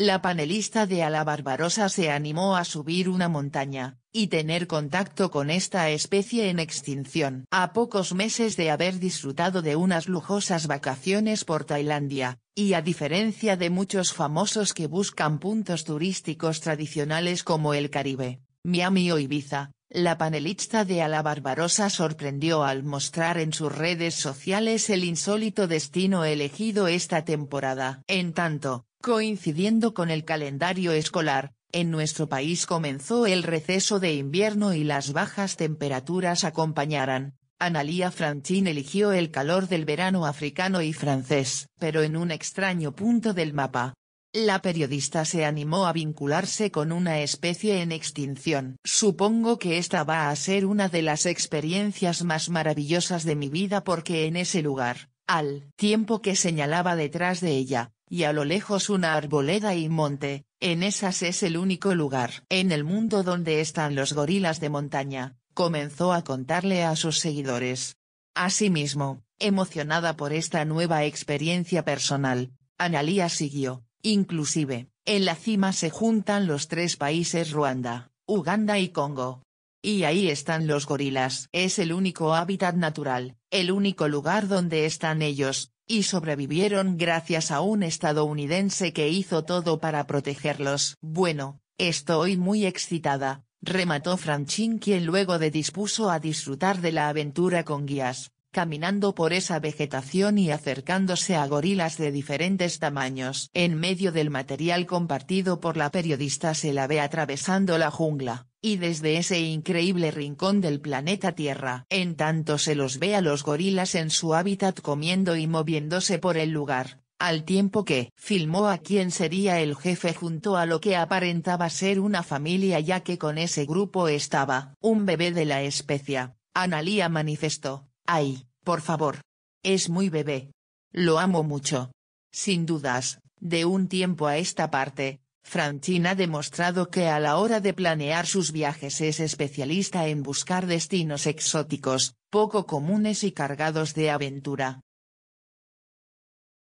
La panelista de Ala Barbarosa se animó a subir una montaña, y tener contacto con esta especie en extinción. A pocos meses de haber disfrutado de unas lujosas vacaciones por Tailandia, y a diferencia de muchos famosos que buscan puntos turísticos tradicionales como el Caribe, Miami o Ibiza, la panelista de Ala Barbarosa sorprendió al mostrar en sus redes sociales el insólito destino elegido esta temporada. En tanto, coincidiendo con el calendario escolar, en nuestro país comenzó el receso de invierno y las bajas temperaturas acompañaran. Analia Franchín eligió el calor del verano africano y francés, pero en un extraño punto del mapa, la periodista se animó a vincularse con una especie en extinción. Supongo que esta va a ser una de las experiencias más maravillosas de mi vida porque en ese lugar, al tiempo que señalaba detrás de ella, y a lo lejos una arboleda y monte, en esas es el único lugar en el mundo donde están los gorilas de montaña, comenzó a contarle a sus seguidores. Asimismo, emocionada por esta nueva experiencia personal, Analía siguió, Inclusive, en la cima se juntan los tres países Ruanda, Uganda y Congo. Y ahí están los gorilas. Es el único hábitat natural, el único lugar donde están ellos, y sobrevivieron gracias a un estadounidense que hizo todo para protegerlos. Bueno, estoy muy excitada, remató Franchin quien luego de dispuso a disfrutar de la aventura con guías caminando por esa vegetación y acercándose a gorilas de diferentes tamaños. En medio del material compartido por la periodista se la ve atravesando la jungla, y desde ese increíble rincón del planeta Tierra. En tanto se los ve a los gorilas en su hábitat comiendo y moviéndose por el lugar al tiempo que filmó a quien sería el jefe junto a lo que aparentaba ser una familia ya que con ese grupo estaba un bebé de la especie, Analía manifestó. Ay, por favor. Es muy bebé. Lo amo mucho. Sin dudas, de un tiempo a esta parte, Franchine ha demostrado que a la hora de planear sus viajes es especialista en buscar destinos exóticos, poco comunes y cargados de aventura.